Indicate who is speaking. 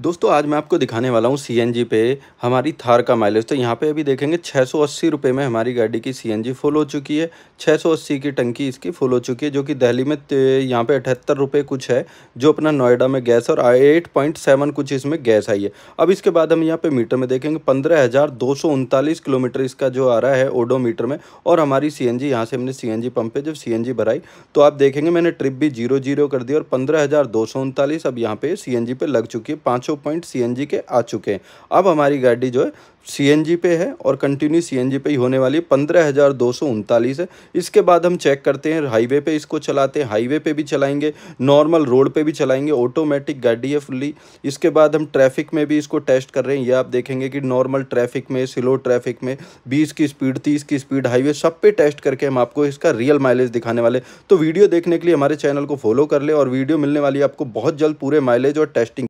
Speaker 1: दोस्तों आज मैं आपको दिखाने वाला हूँ सी पे हमारी थार का माइलेज तो यहाँ पे अभी देखेंगे छः सौ अस्सी रुपये में हमारी गाड़ी की जी फुल हो चुकी है छः सौ अस्सी की टंकी इसकी फुल हो चुकी है जो कि दिल्ली में यहाँ पे अठहत्तर रुपये कुछ है जो अपना नोएडा में गैस और एट पॉइंट सेवन कुछ इसमें गैस आई है अब इसके बाद हम यहाँ पर मीटर में देखेंगे पंद्रह हज़ार दो सौ उनतालीस किलोमीटर इसका जो आ रहा है ओडो मीटर में और हमारी सी एन जी यहाँ से हमने सी एन जी पंप पर जब सी एन जी भराई तो आप देखेंगे मैंने ट्रिप भी जीरो जीरो कर दी और पंद्रह हज़ार दो सौ उनतालीस अब यहाँ पर सी एन जी पे लग चुकी है पाँच पाँचों पॉइंट सी के आ चुके हैं अब हमारी गाड़ी जो है सी पे है और कंटिन्यू सी पे ही होने वाली है पंद्रह हज़ार दो सौ उनतालीस है इसके बाद हम चेक करते हैं हाईवे पे इसको चलाते हैं हाईवे पे भी चलाएंगे नॉर्मल रोड पे भी चलाएंगे ऑटोमेटिक गाड़ी है फुल्ली इसके बाद हम ट्रैफिक में भी इसको टेस्ट कर रहे हैं ये आप देखेंगे कि नॉर्मल ट्रैफिक में स्लो ट्रैफिक में बीस की स्पीड तीस की स्पीड हाईवे सब पे टेस्ट करके हम आपको इसका रियल माइलेज दिखाने वाले तो वीडियो देखने के लिए हमारे चैनल को फॉलो कर ले और वीडियो मिलने वाली आपको बहुत जल्द पूरे माइलेज और टेस्टिंग